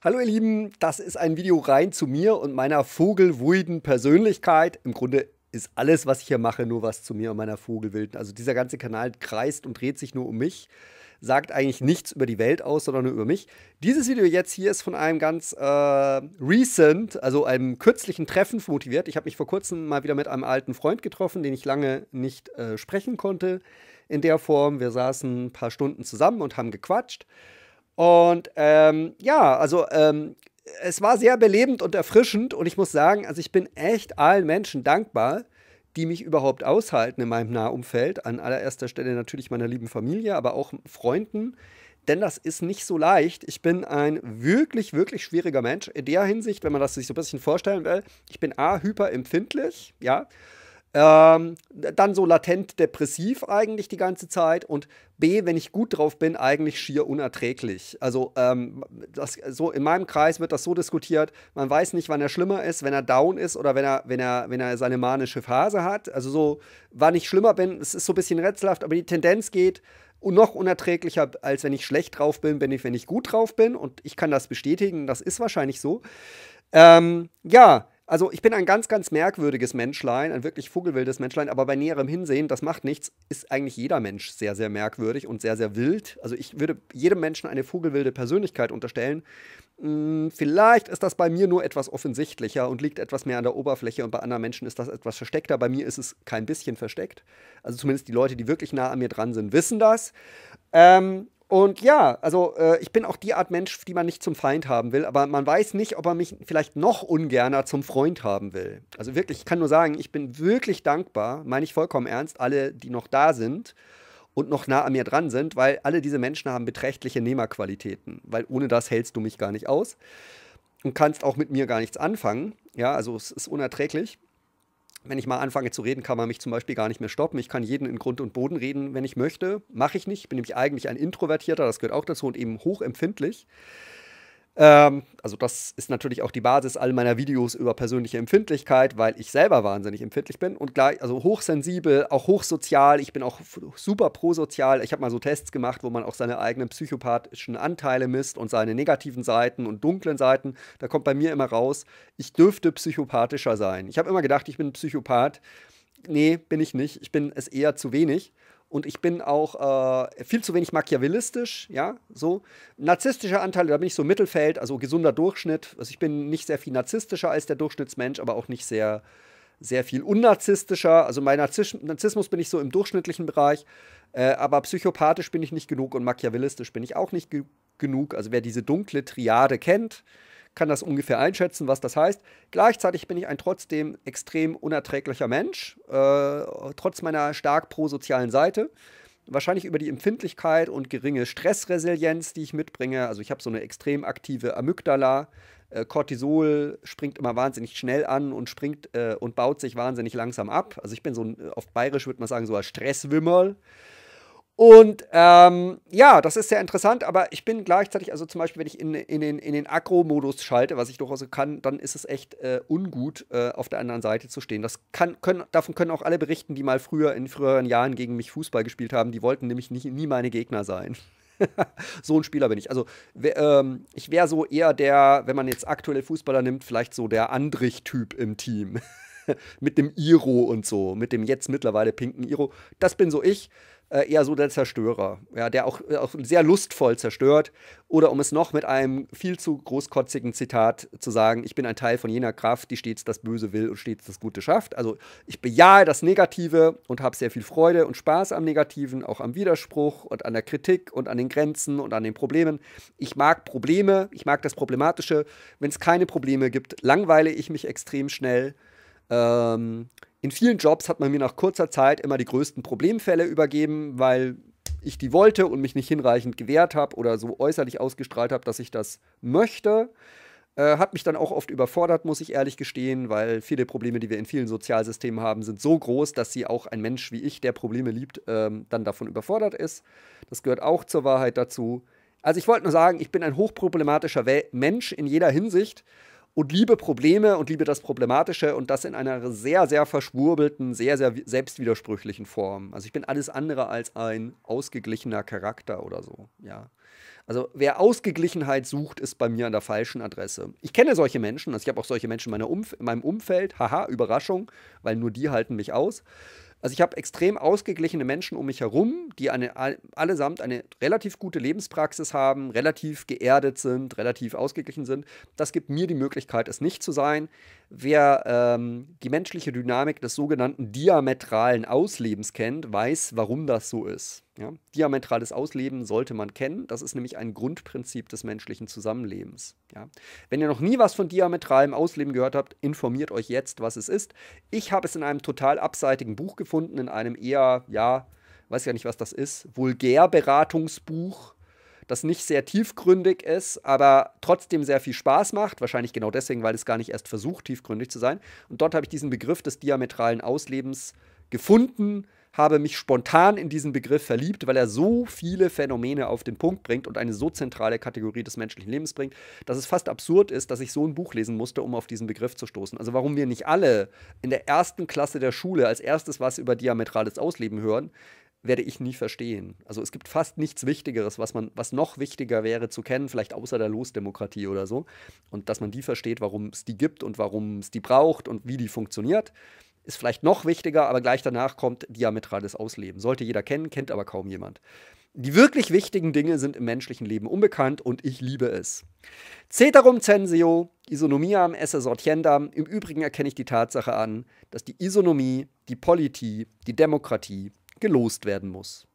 Hallo ihr Lieben, das ist ein Video rein zu mir und meiner vogelwuiden Persönlichkeit. Im Grunde ist alles, was ich hier mache, nur was zu mir und meiner Vogelwilden. Also dieser ganze Kanal kreist und dreht sich nur um mich, sagt eigentlich nichts über die Welt aus, sondern nur über mich. Dieses Video jetzt hier ist von einem ganz äh, recent, also einem kürzlichen Treffen motiviert. Ich habe mich vor kurzem mal wieder mit einem alten Freund getroffen, den ich lange nicht äh, sprechen konnte in der Form. Wir saßen ein paar Stunden zusammen und haben gequatscht. Und ähm, ja, also ähm, es war sehr belebend und erfrischend und ich muss sagen, also ich bin echt allen Menschen dankbar, die mich überhaupt aushalten in meinem Nahumfeld. An allererster Stelle natürlich meiner lieben Familie, aber auch Freunden. Denn das ist nicht so leicht. Ich bin ein wirklich, wirklich schwieriger Mensch. In der Hinsicht, wenn man das sich so ein bisschen vorstellen will, ich bin A, hyperempfindlich, ja. Ähm, dann so latent depressiv eigentlich die ganze Zeit und B, wenn ich gut drauf bin, eigentlich schier unerträglich. Also ähm, das, so in meinem Kreis wird das so diskutiert, man weiß nicht, wann er schlimmer ist, wenn er down ist oder wenn er, wenn er, wenn er seine manische Phase hat. Also so, wann ich schlimmer bin, es ist so ein bisschen rätselhaft, aber die Tendenz geht, noch unerträglicher, als wenn ich schlecht drauf bin, bin ich, wenn ich gut drauf bin. Und ich kann das bestätigen, das ist wahrscheinlich so. Ähm, ja, also ich bin ein ganz, ganz merkwürdiges Menschlein, ein wirklich vogelwildes Menschlein, aber bei näherem Hinsehen, das macht nichts, ist eigentlich jeder Mensch sehr, sehr merkwürdig und sehr, sehr wild. Also ich würde jedem Menschen eine vogelwilde Persönlichkeit unterstellen. Hm, vielleicht ist das bei mir nur etwas offensichtlicher und liegt etwas mehr an der Oberfläche und bei anderen Menschen ist das etwas versteckter. Bei mir ist es kein bisschen versteckt. Also zumindest die Leute, die wirklich nah an mir dran sind, wissen das. Ähm, und ja, also äh, ich bin auch die Art Mensch, die man nicht zum Feind haben will, aber man weiß nicht, ob er mich vielleicht noch ungerner zum Freund haben will. Also wirklich, ich kann nur sagen, ich bin wirklich dankbar, meine ich vollkommen ernst, alle, die noch da sind und noch nah an mir dran sind, weil alle diese Menschen haben beträchtliche Nehmerqualitäten, weil ohne das hältst du mich gar nicht aus und kannst auch mit mir gar nichts anfangen. Ja, also es ist unerträglich. Wenn ich mal anfange zu reden, kann man mich zum Beispiel gar nicht mehr stoppen. Ich kann jeden in Grund und Boden reden, wenn ich möchte. Mache ich nicht. Ich bin nämlich eigentlich ein Introvertierter, das gehört auch dazu und eben hochempfindlich. Ähm, also das ist natürlich auch die Basis all meiner Videos über persönliche Empfindlichkeit, weil ich selber wahnsinnig empfindlich bin und gleich, also hochsensibel, auch hochsozial. Ich bin auch super prosozial. Ich habe mal so Tests gemacht, wo man auch seine eigenen psychopathischen Anteile misst und seine negativen Seiten und dunklen Seiten. Da kommt bei mir immer raus, ich dürfte psychopathischer sein. Ich habe immer gedacht, ich bin ein Psychopath. Nee, bin ich nicht. Ich bin es eher zu wenig und ich bin auch äh, viel zu wenig machiavellistisch, ja, so. Narzisstische Anteile, da bin ich so Mittelfeld, also gesunder Durchschnitt. Also ich bin nicht sehr viel narzisstischer als der Durchschnittsmensch, aber auch nicht sehr, sehr viel unnarzisstischer. Also bei Narziss Narzissmus bin ich so im durchschnittlichen Bereich, äh, aber psychopathisch bin ich nicht genug und machiavellistisch bin ich auch nicht ge genug. Also wer diese dunkle Triade kennt, kann das ungefähr einschätzen, was das heißt. Gleichzeitig bin ich ein trotzdem extrem unerträglicher Mensch, äh, trotz meiner stark prosozialen Seite. Wahrscheinlich über die Empfindlichkeit und geringe Stressresilienz, die ich mitbringe. Also ich habe so eine extrem aktive Amygdala. Äh, Cortisol springt immer wahnsinnig schnell an und springt äh, und baut sich wahnsinnig langsam ab. Also ich bin so ein, äh, auf bayerisch würde man sagen, so ein Stresswimmerl. Und ähm, ja, das ist sehr interessant, aber ich bin gleichzeitig, also zum Beispiel, wenn ich in, in den, in den Agro-Modus schalte, was ich durchaus kann, dann ist es echt äh, ungut, äh, auf der anderen Seite zu stehen. Das kann, können, davon können auch alle berichten, die mal früher in früheren Jahren gegen mich Fußball gespielt haben. Die wollten nämlich nie, nie meine Gegner sein. so ein Spieler bin ich. Also ähm, ich wäre so eher der, wenn man jetzt aktuelle Fußballer nimmt, vielleicht so der Andrich-Typ im Team. mit dem Iro und so, mit dem jetzt mittlerweile pinken Iro. Das bin so ich, äh, eher so der Zerstörer, ja, der auch, äh, auch sehr lustvoll zerstört. Oder um es noch mit einem viel zu großkotzigen Zitat zu sagen, ich bin ein Teil von jener Kraft, die stets das Böse will und stets das Gute schafft. Also ich bejahe das Negative und habe sehr viel Freude und Spaß am Negativen, auch am Widerspruch und an der Kritik und an den Grenzen und an den Problemen. Ich mag Probleme, ich mag das Problematische. Wenn es keine Probleme gibt, langweile ich mich extrem schnell. Ähm, in vielen Jobs hat man mir nach kurzer Zeit immer die größten Problemfälle übergeben, weil ich die wollte und mich nicht hinreichend gewehrt habe oder so äußerlich ausgestrahlt habe, dass ich das möchte. Äh, hat mich dann auch oft überfordert, muss ich ehrlich gestehen, weil viele Probleme, die wir in vielen Sozialsystemen haben, sind so groß, dass sie auch ein Mensch wie ich, der Probleme liebt, ähm, dann davon überfordert ist. Das gehört auch zur Wahrheit dazu. Also ich wollte nur sagen, ich bin ein hochproblematischer We Mensch in jeder Hinsicht und liebe Probleme und liebe das Problematische und das in einer sehr, sehr verschwurbelten, sehr, sehr selbstwidersprüchlichen Form. Also ich bin alles andere als ein ausgeglichener Charakter oder so, ja. Also wer Ausgeglichenheit sucht, ist bei mir an der falschen Adresse. Ich kenne solche Menschen, also ich habe auch solche Menschen in, Umf in meinem Umfeld, haha, Überraschung, weil nur die halten mich aus. Also ich habe extrem ausgeglichene Menschen um mich herum, die eine, allesamt eine relativ gute Lebenspraxis haben, relativ geerdet sind, relativ ausgeglichen sind. Das gibt mir die Möglichkeit, es nicht zu sein. Wer ähm, die menschliche Dynamik des sogenannten diametralen Auslebens kennt, weiß, warum das so ist. Ja? Diametrales Ausleben sollte man kennen. Das ist nämlich ein Grundprinzip des menschlichen Zusammenlebens. Ja? Wenn ihr noch nie was von diametralem Ausleben gehört habt, informiert euch jetzt, was es ist. Ich habe es in einem total abseitigen Buch gefunden, in einem eher, ja, weiß ja nicht, was das ist, vulgärberatungsbuch. Beratungsbuch das nicht sehr tiefgründig ist, aber trotzdem sehr viel Spaß macht. Wahrscheinlich genau deswegen, weil es gar nicht erst versucht, tiefgründig zu sein. Und dort habe ich diesen Begriff des diametralen Auslebens gefunden, habe mich spontan in diesen Begriff verliebt, weil er so viele Phänomene auf den Punkt bringt und eine so zentrale Kategorie des menschlichen Lebens bringt, dass es fast absurd ist, dass ich so ein Buch lesen musste, um auf diesen Begriff zu stoßen. Also warum wir nicht alle in der ersten Klasse der Schule als erstes was über diametrales Ausleben hören, werde ich nie verstehen. Also es gibt fast nichts Wichtigeres, was man, was noch wichtiger wäre zu kennen, vielleicht außer der Losdemokratie oder so. Und dass man die versteht, warum es die gibt und warum es die braucht und wie die funktioniert, ist vielleicht noch wichtiger, aber gleich danach kommt diametrales Ausleben. Sollte jeder kennen, kennt aber kaum jemand. Die wirklich wichtigen Dinge sind im menschlichen Leben unbekannt und ich liebe es. Ceterum censeo, isonomiam esse sortiendam. Im Übrigen erkenne ich die Tatsache an, dass die Isonomie, die Politie, die Demokratie, gelost werden muss.